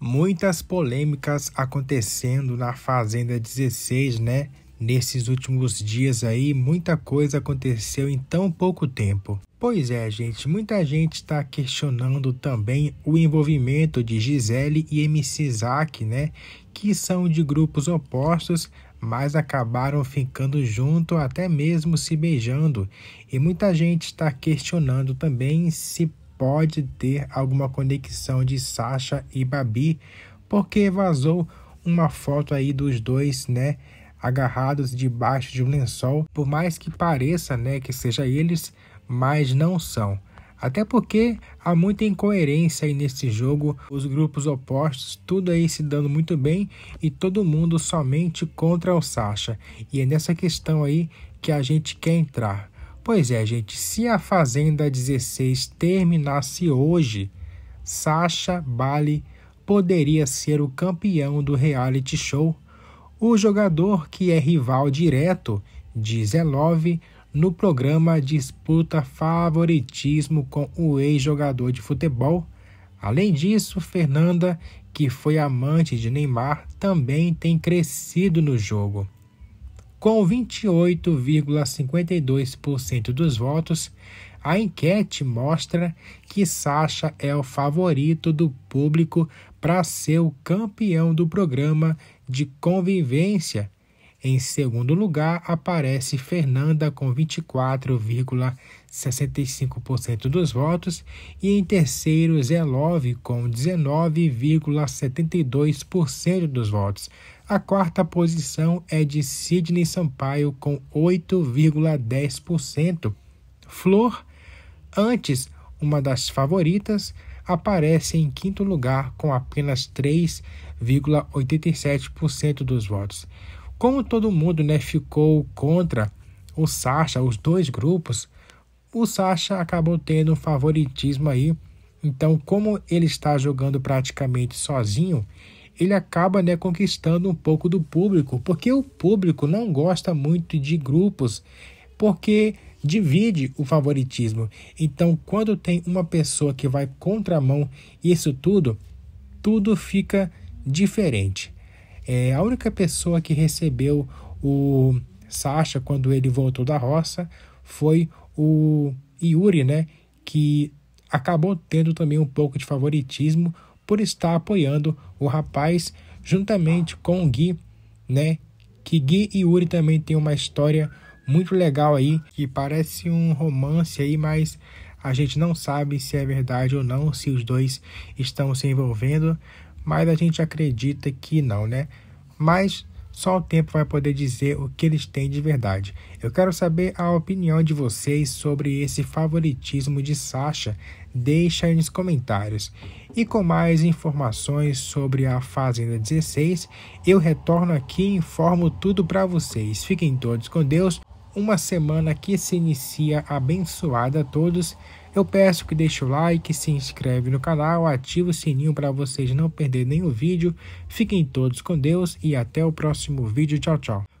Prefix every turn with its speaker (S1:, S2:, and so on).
S1: muitas polêmicas acontecendo na Fazenda 16, né? Nesses últimos dias aí, muita coisa aconteceu em tão pouco tempo. Pois é, gente, muita gente está questionando também o envolvimento de Gisele e MC Zack, né? Que são de grupos opostos, mas acabaram ficando junto, até mesmo se beijando. E muita gente está questionando também se pode ter alguma conexão de Sasha e Babi, porque vazou uma foto aí dos dois, né? Agarrados debaixo de um lençol, por mais que pareça, né, que seja eles, mas não são. Até porque há muita incoerência aí nesse jogo, os grupos opostos, tudo aí se dando muito bem e todo mundo somente contra o Sasha. E é nessa questão aí que a gente quer entrar. Pois é, gente, se a Fazenda 16 terminasse hoje, sasha Bali poderia ser o campeão do reality show. O jogador que é rival direto de Zelov no programa disputa favoritismo com o ex-jogador de futebol. Além disso, Fernanda, que foi amante de Neymar, também tem crescido no jogo. Com 28,52% dos votos, a enquete mostra que Sacha é o favorito do público para ser o campeão do programa de convivência. Em segundo lugar, aparece Fernanda com 24,65% dos votos e em terceiro Zelove com 19,72% dos votos. A quarta posição é de Sidney Sampaio com 8,10%. Flor, antes uma das favoritas, aparece em quinto lugar com apenas 3,87% dos votos. Como todo mundo né, ficou contra o Sasha, os dois grupos, o Sasha acabou tendo um favoritismo aí. Então, como ele está jogando praticamente sozinho, ele acaba né, conquistando um pouco do público, porque o público não gosta muito de grupos, porque divide o favoritismo. Então, quando tem uma pessoa que vai contra mão isso tudo, tudo fica diferente. É, a única pessoa que recebeu o Sasha quando ele voltou da roça foi o Yuri, né? Que acabou tendo também um pouco de favoritismo por estar apoiando o rapaz juntamente com o Gui, né? Que Gui e Yuri também tem uma história muito legal aí, que parece um romance aí, mas a gente não sabe se é verdade ou não, se os dois estão se envolvendo, mas a gente acredita que não, né? Mas só o tempo vai poder dizer o que eles têm de verdade. Eu quero saber a opinião de vocês sobre esse favoritismo de Sasha. Deixa aí nos comentários. E com mais informações sobre a Fazenda 16, eu retorno aqui e informo tudo para vocês. Fiquem todos com Deus uma semana que se inicia abençoada a todos. Eu peço que deixe o like, se inscreve no canal, ative o sininho para vocês não perderem nenhum vídeo. Fiquem todos com Deus e até o próximo vídeo. Tchau, tchau.